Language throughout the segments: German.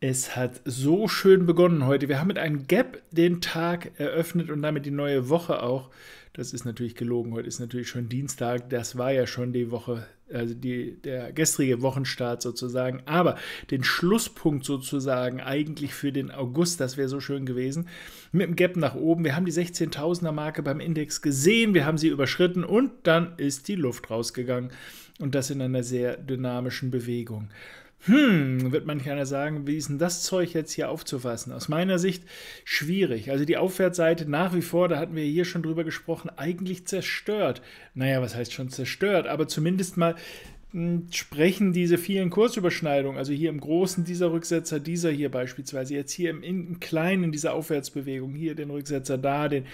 Es hat so schön begonnen heute. Wir haben mit einem Gap den Tag eröffnet und damit die neue Woche auch. Das ist natürlich gelogen. Heute ist natürlich schon Dienstag. Das war ja schon die Woche, also die, der gestrige Wochenstart sozusagen. Aber den Schlusspunkt sozusagen eigentlich für den August, das wäre so schön gewesen. Mit dem Gap nach oben. Wir haben die 16.000er Marke beim Index gesehen. Wir haben sie überschritten und dann ist die Luft rausgegangen. Und das in einer sehr dynamischen Bewegung. Hm, wird manch einer sagen, wie ist denn das Zeug jetzt hier aufzufassen? Aus meiner Sicht schwierig. Also die Aufwärtsseite nach wie vor, da hatten wir hier schon drüber gesprochen, eigentlich zerstört. Naja, was heißt schon zerstört? Aber zumindest mal hm, sprechen diese vielen Kursüberschneidungen, also hier im Großen dieser Rücksetzer, dieser hier beispielsweise, jetzt hier im, im Kleinen dieser Aufwärtsbewegung, hier den Rücksetzer da, den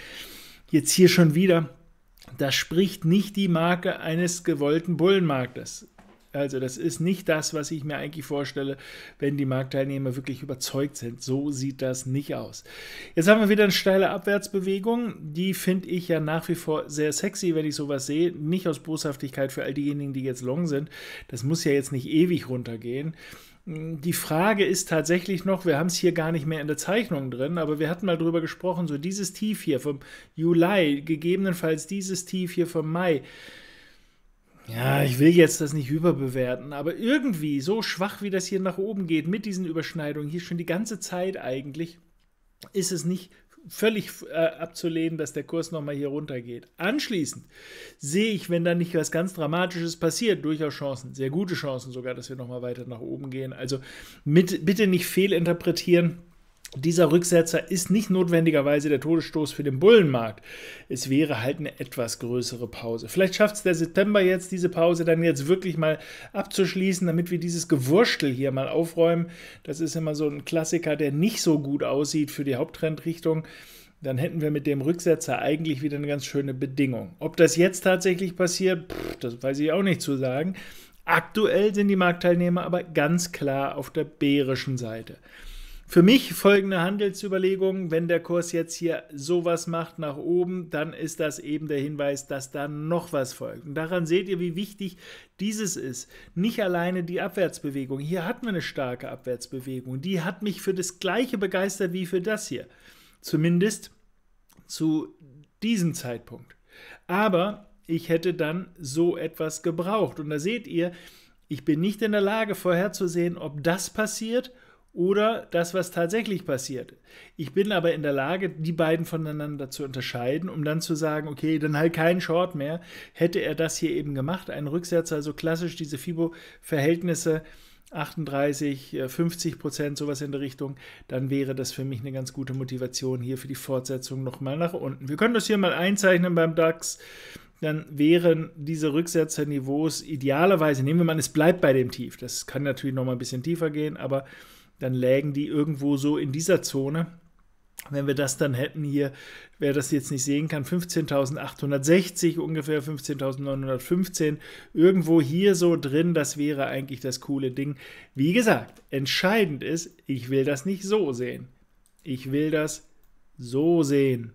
jetzt hier schon wieder. Das spricht nicht die Marke eines gewollten Bullenmarktes. Also das ist nicht das, was ich mir eigentlich vorstelle, wenn die Marktteilnehmer wirklich überzeugt sind. So sieht das nicht aus. Jetzt haben wir wieder eine steile Abwärtsbewegung. Die finde ich ja nach wie vor sehr sexy, wenn ich sowas sehe. Nicht aus Boshaftigkeit für all diejenigen, die jetzt long sind. Das muss ja jetzt nicht ewig runtergehen. Die Frage ist tatsächlich noch, wir haben es hier gar nicht mehr in der Zeichnung drin, aber wir hatten mal darüber gesprochen, so dieses Tief hier vom Juli, gegebenenfalls dieses Tief hier vom Mai. Ja, ich will jetzt das nicht überbewerten, aber irgendwie so schwach, wie das hier nach oben geht mit diesen Überschneidungen, hier schon die ganze Zeit eigentlich, ist es nicht völlig äh, abzulehnen, dass der Kurs nochmal hier runter geht. Anschließend sehe ich, wenn da nicht was ganz Dramatisches passiert, durchaus Chancen, sehr gute Chancen sogar, dass wir nochmal weiter nach oben gehen. Also mit, bitte nicht fehlinterpretieren dieser Rücksetzer ist nicht notwendigerweise der Todesstoß für den Bullenmarkt. Es wäre halt eine etwas größere Pause. Vielleicht schafft es der September jetzt, diese Pause dann jetzt wirklich mal abzuschließen, damit wir dieses Gewurstel hier mal aufräumen. Das ist immer so ein Klassiker, der nicht so gut aussieht für die Haupttrendrichtung dann hätten wir mit dem Rücksetzer eigentlich wieder eine ganz schöne Bedingung. Ob das jetzt tatsächlich passiert, pff, das weiß ich auch nicht zu sagen. Aktuell sind die Marktteilnehmer aber ganz klar auf der bärischen Seite. Für mich folgende Handelsüberlegung, wenn der Kurs jetzt hier sowas macht nach oben, dann ist das eben der Hinweis, dass da noch was folgt. Und daran seht ihr, wie wichtig dieses ist. Nicht alleine die Abwärtsbewegung. Hier hatten wir eine starke Abwärtsbewegung. Die hat mich für das gleiche begeistert wie für das hier. Zumindest zu diesem Zeitpunkt. Aber ich hätte dann so etwas gebraucht. Und da seht ihr, ich bin nicht in der Lage vorherzusehen, ob das passiert oder das, was tatsächlich passiert. Ich bin aber in der Lage, die beiden voneinander zu unterscheiden, um dann zu sagen, okay, dann halt keinen Short mehr. Hätte er das hier eben gemacht, einen Rücksetzer, also klassisch diese FIBO-Verhältnisse 38, 50 äh, Prozent, sowas in der Richtung, dann wäre das für mich eine ganz gute Motivation hier für die Fortsetzung nochmal nach unten. Wir können das hier mal einzeichnen beim DAX dann wären diese Rücksetzerniveaus idealerweise, nehmen wir mal, es bleibt bei dem Tief. Das kann natürlich nochmal ein bisschen tiefer gehen, aber dann lägen die irgendwo so in dieser Zone. Wenn wir das dann hätten hier, wer das jetzt nicht sehen kann, 15.860 ungefähr, 15.915, irgendwo hier so drin, das wäre eigentlich das coole Ding. Wie gesagt, entscheidend ist, ich will das nicht so sehen. Ich will das so sehen.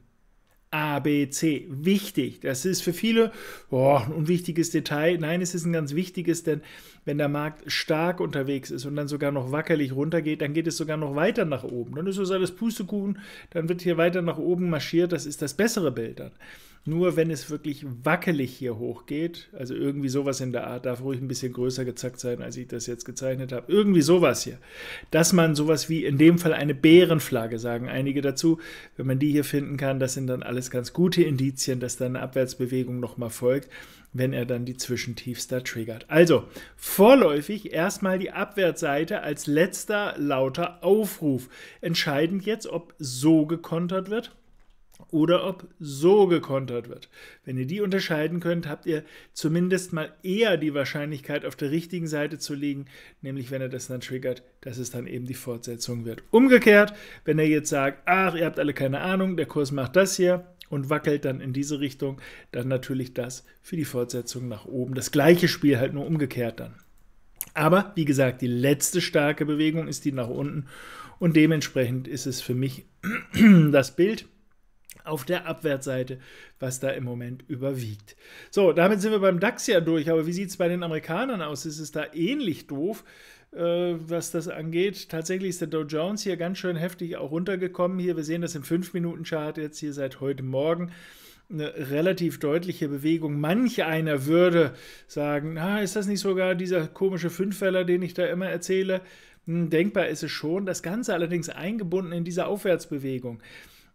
ABC. Wichtig. Das ist für viele oh, ein unwichtiges Detail. Nein, es ist ein ganz wichtiges, denn wenn der Markt stark unterwegs ist und dann sogar noch wackelig runtergeht, dann geht es sogar noch weiter nach oben. Dann ist das alles Pustekuchen, dann wird hier weiter nach oben marschiert. Das ist das bessere Bild dann. Nur wenn es wirklich wackelig hier hochgeht, also irgendwie sowas in der Art, darf ruhig ein bisschen größer gezackt sein, als ich das jetzt gezeichnet habe. Irgendwie sowas hier. Dass man sowas wie in dem Fall eine Bärenflagge, sagen einige dazu, wenn man die hier finden kann, das sind dann alles ganz gute Indizien, dass dann eine Abwärtsbewegung nochmal folgt, wenn er dann die Zwischentiefs da triggert. Also vorläufig erstmal die Abwärtsseite als letzter lauter Aufruf. Entscheidend jetzt, ob so gekontert wird oder ob so gekontert wird. Wenn ihr die unterscheiden könnt, habt ihr zumindest mal eher die Wahrscheinlichkeit, auf der richtigen Seite zu liegen, nämlich wenn er das dann triggert, dass es dann eben die Fortsetzung wird. Umgekehrt, wenn er jetzt sagt, ach, ihr habt alle keine Ahnung, der Kurs macht das hier und wackelt dann in diese Richtung, dann natürlich das für die Fortsetzung nach oben. Das gleiche Spiel halt nur umgekehrt dann. Aber wie gesagt, die letzte starke Bewegung ist die nach unten und dementsprechend ist es für mich das Bild auf der Abwärtsseite, was da im Moment überwiegt. So, damit sind wir beim DAX ja durch, aber wie sieht es bei den Amerikanern aus? Ist es da ähnlich doof, äh, was das angeht? Tatsächlich ist der Dow Jones hier ganz schön heftig auch runtergekommen. Hier, wir sehen das im 5-Minuten-Chart jetzt hier seit heute Morgen eine relativ deutliche Bewegung. Manch einer würde sagen, ah, ist das nicht sogar dieser komische Fünfweller, den ich da immer erzähle? Hm, denkbar ist es schon. Das Ganze allerdings eingebunden in diese Aufwärtsbewegung.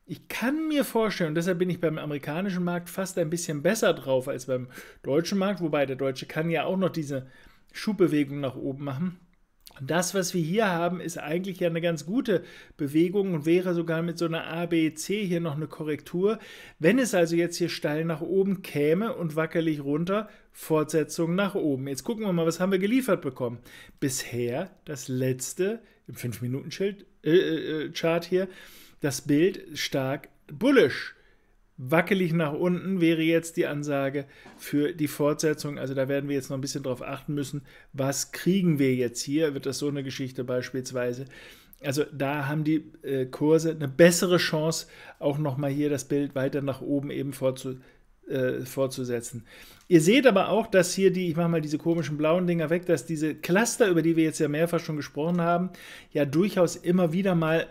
Ich kann mir vorstellen, und deshalb bin ich beim amerikanischen Markt fast ein bisschen besser drauf als beim deutschen Markt, wobei der deutsche kann ja auch noch diese Schubbewegung nach oben machen. Das, was wir hier haben, ist eigentlich ja eine ganz gute Bewegung und wäre sogar mit so einer ABC hier noch eine Korrektur. Wenn es also jetzt hier steil nach oben käme und wackelig runter, Fortsetzung nach oben. Jetzt gucken wir mal, was haben wir geliefert bekommen. Bisher das letzte im 5-Minuten-Chart äh, äh, äh hier, das Bild stark bullisch. Wackelig nach unten wäre jetzt die Ansage für die Fortsetzung. Also da werden wir jetzt noch ein bisschen drauf achten müssen, was kriegen wir jetzt hier? Wird das so eine Geschichte beispielsweise? Also da haben die äh, Kurse eine bessere Chance, auch nochmal hier das Bild weiter nach oben eben vorzu, äh, fortzusetzen. Ihr seht aber auch, dass hier die, ich mache mal diese komischen blauen Dinger weg, dass diese Cluster, über die wir jetzt ja mehrfach schon gesprochen haben, ja durchaus immer wieder mal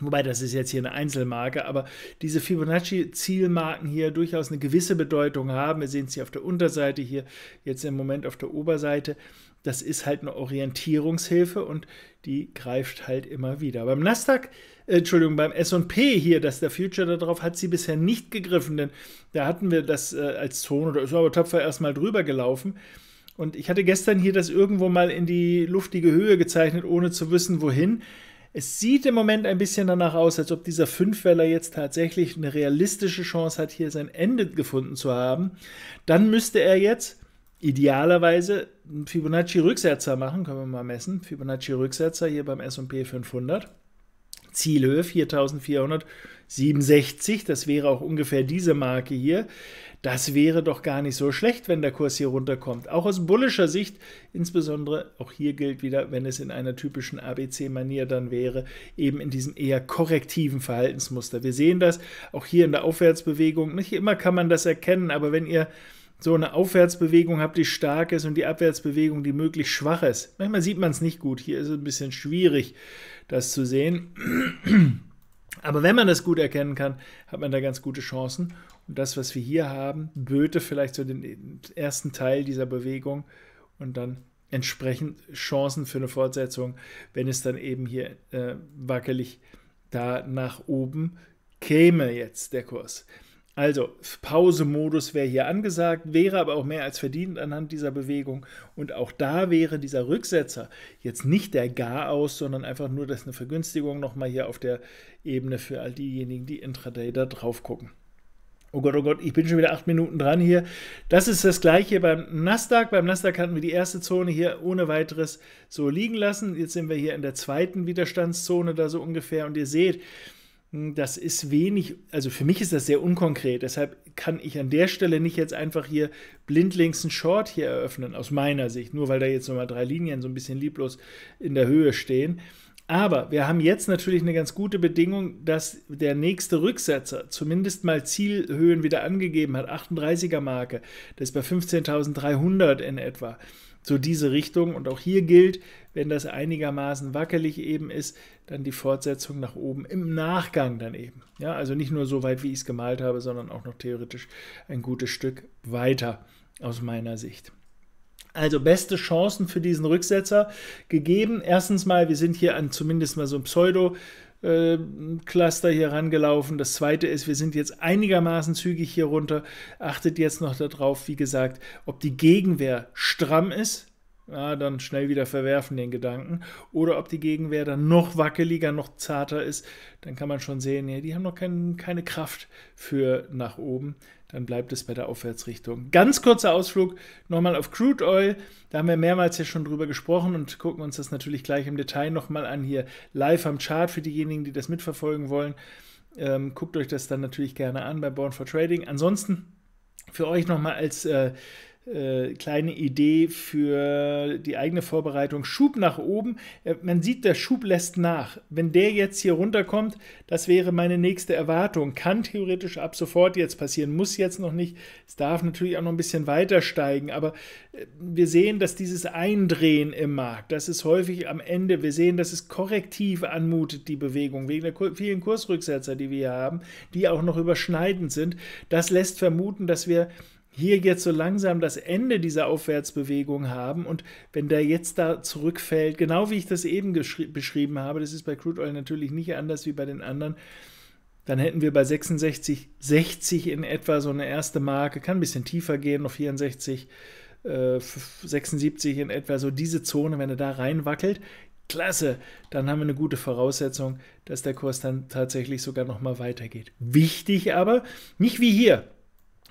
Wobei, das ist jetzt hier eine Einzelmarke, aber diese Fibonacci-Zielmarken hier durchaus eine gewisse Bedeutung haben. Wir sehen es hier auf der Unterseite, hier jetzt im Moment auf der Oberseite. Das ist halt eine Orientierungshilfe und die greift halt immer wieder. Beim Nasdaq, äh, Entschuldigung, beim S&P hier, dass der Future da drauf, hat sie bisher nicht gegriffen, denn da hatten wir das äh, als Zone, oder ist aber tapfer erstmal drüber gelaufen. Und ich hatte gestern hier das irgendwo mal in die luftige Höhe gezeichnet, ohne zu wissen, wohin. Es sieht im Moment ein bisschen danach aus, als ob dieser Fünfweller jetzt tatsächlich eine realistische Chance hat, hier sein Ende gefunden zu haben. Dann müsste er jetzt idealerweise einen Fibonacci-Rücksetzer machen, können wir mal messen. Fibonacci-Rücksetzer hier beim SP 500. Zielhöhe 4467, das wäre auch ungefähr diese Marke hier. Das wäre doch gar nicht so schlecht, wenn der Kurs hier runterkommt. Auch aus bullischer Sicht, insbesondere auch hier gilt wieder, wenn es in einer typischen ABC-Manier dann wäre, eben in diesem eher korrektiven Verhaltensmuster. Wir sehen das auch hier in der Aufwärtsbewegung. Nicht immer kann man das erkennen, aber wenn ihr so eine Aufwärtsbewegung habt, die stark ist und die Abwärtsbewegung, die möglichst schwach ist. Manchmal sieht man es nicht gut. Hier ist es ein bisschen schwierig, das zu sehen. Aber wenn man das gut erkennen kann, hat man da ganz gute Chancen. Und das, was wir hier haben, böte vielleicht so den ersten Teil dieser Bewegung und dann entsprechend Chancen für eine Fortsetzung, wenn es dann eben hier äh, wackelig da nach oben käme jetzt der Kurs. Also Pause-Modus wäre hier angesagt, wäre aber auch mehr als verdient anhand dieser Bewegung. Und auch da wäre dieser Rücksetzer jetzt nicht der Gar-Aus, sondern einfach nur, dass eine Vergünstigung nochmal hier auf der Ebene für all diejenigen, die Intraday da drauf gucken. Oh Gott, oh Gott, ich bin schon wieder acht Minuten dran hier. Das ist das gleiche beim Nasdaq. Beim Nasdaq hatten wir die erste Zone hier ohne weiteres so liegen lassen. Jetzt sind wir hier in der zweiten Widerstandszone da so ungefähr. Und ihr seht, das ist wenig, also für mich ist das sehr unkonkret, deshalb kann ich an der Stelle nicht jetzt einfach hier blindlings einen Short hier eröffnen, aus meiner Sicht, nur weil da jetzt nochmal drei Linien so ein bisschen lieblos in der Höhe stehen. Aber wir haben jetzt natürlich eine ganz gute Bedingung, dass der nächste Rücksetzer zumindest mal Zielhöhen wieder angegeben hat, 38er Marke, das ist bei 15.300 in etwa so diese Richtung. Und auch hier gilt, wenn das einigermaßen wackelig eben ist, dann die Fortsetzung nach oben im Nachgang dann eben. Ja, also nicht nur so weit, wie ich es gemalt habe, sondern auch noch theoretisch ein gutes Stück weiter aus meiner Sicht. Also beste Chancen für diesen Rücksetzer gegeben. Erstens mal, wir sind hier an zumindest mal so ein Pseudo- Cluster hier rangelaufen. Das zweite ist, wir sind jetzt einigermaßen zügig hier runter. Achtet jetzt noch darauf, wie gesagt, ob die Gegenwehr stramm ist ja, dann schnell wieder verwerfen den Gedanken. Oder ob die Gegenwehr dann noch wackeliger, noch zarter ist, dann kann man schon sehen, ja, die haben noch kein, keine Kraft für nach oben. Dann bleibt es bei der Aufwärtsrichtung. Ganz kurzer Ausflug nochmal auf Crude Oil. Da haben wir mehrmals ja schon drüber gesprochen und gucken uns das natürlich gleich im Detail nochmal an hier live am Chart für diejenigen, die das mitverfolgen wollen. Ähm, guckt euch das dann natürlich gerne an bei Born for Trading. Ansonsten für euch nochmal als äh, äh, kleine Idee für die eigene Vorbereitung. Schub nach oben. Äh, man sieht, der Schub lässt nach. Wenn der jetzt hier runterkommt, das wäre meine nächste Erwartung. Kann theoretisch ab sofort jetzt passieren, muss jetzt noch nicht. Es darf natürlich auch noch ein bisschen weiter steigen. Aber äh, wir sehen, dass dieses Eindrehen im Markt, das ist häufig am Ende. Wir sehen, dass es korrektiv anmutet, die Bewegung, wegen der Kur vielen Kursrücksetzer, die wir hier haben, die auch noch überschneidend sind. Das lässt vermuten, dass wir hier jetzt so langsam das Ende dieser Aufwärtsbewegung haben und wenn der jetzt da zurückfällt, genau wie ich das eben beschrieben habe, das ist bei Crude Oil natürlich nicht anders wie bei den anderen, dann hätten wir bei 66, 60 in etwa so eine erste Marke, kann ein bisschen tiefer gehen noch 64, äh, 76 in etwa, so diese Zone, wenn er da reinwackelt, klasse, dann haben wir eine gute Voraussetzung, dass der Kurs dann tatsächlich sogar nochmal weitergeht. Wichtig aber, nicht wie hier,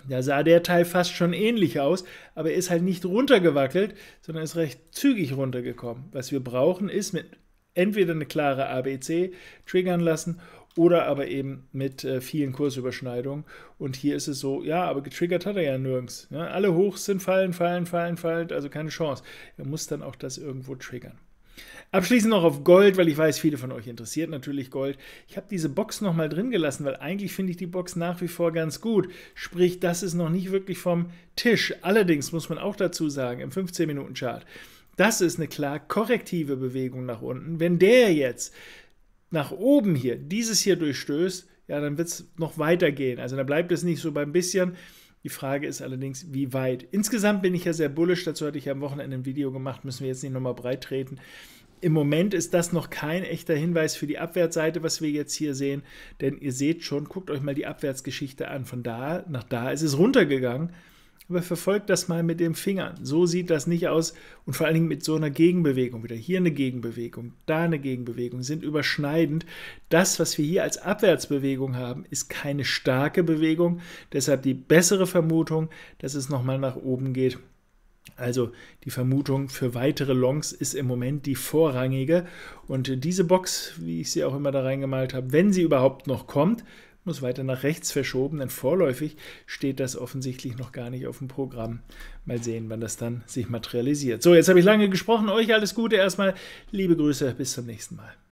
da sah der Teil fast schon ähnlich aus, aber er ist halt nicht runtergewackelt, sondern ist recht zügig runtergekommen. Was wir brauchen, ist mit entweder eine klare ABC triggern lassen oder aber eben mit äh, vielen Kursüberschneidungen. Und hier ist es so, ja, aber getriggert hat er ja nirgends. Ja, ne? alle hoch sind fallen, fallen, fallen, fallen, also keine Chance. Er muss dann auch das irgendwo triggern. Abschließend noch auf Gold, weil ich weiß, viele von euch interessiert natürlich Gold. Ich habe diese Box nochmal drin gelassen, weil eigentlich finde ich die Box nach wie vor ganz gut. Sprich, das ist noch nicht wirklich vom Tisch. Allerdings muss man auch dazu sagen, im 15-Minuten-Chart, das ist eine klar korrektive Bewegung nach unten. Wenn der jetzt nach oben hier, dieses hier durchstößt, ja, dann wird es noch weiter gehen. Also da bleibt es nicht so beim bisschen, die Frage ist allerdings, wie weit. Insgesamt bin ich ja sehr bullisch, dazu hatte ich ja am Wochenende ein Video gemacht, müssen wir jetzt nicht nochmal breit treten. Im Moment ist das noch kein echter Hinweis für die Abwärtsseite, was wir jetzt hier sehen, denn ihr seht schon, guckt euch mal die Abwärtsgeschichte an. Von da nach da ist es runtergegangen aber verfolgt das mal mit den Fingern. So sieht das nicht aus und vor allen Dingen mit so einer Gegenbewegung wieder. Hier eine Gegenbewegung, da eine Gegenbewegung sind überschneidend. Das, was wir hier als Abwärtsbewegung haben, ist keine starke Bewegung. Deshalb die bessere Vermutung, dass es nochmal nach oben geht. Also die Vermutung für weitere Longs ist im Moment die vorrangige. Und diese Box, wie ich sie auch immer da reingemalt habe, wenn sie überhaupt noch kommt, muss weiter nach rechts verschoben, denn vorläufig steht das offensichtlich noch gar nicht auf dem Programm. Mal sehen, wann das dann sich materialisiert. So, jetzt habe ich lange gesprochen. Euch alles Gute erstmal. Liebe Grüße, bis zum nächsten Mal.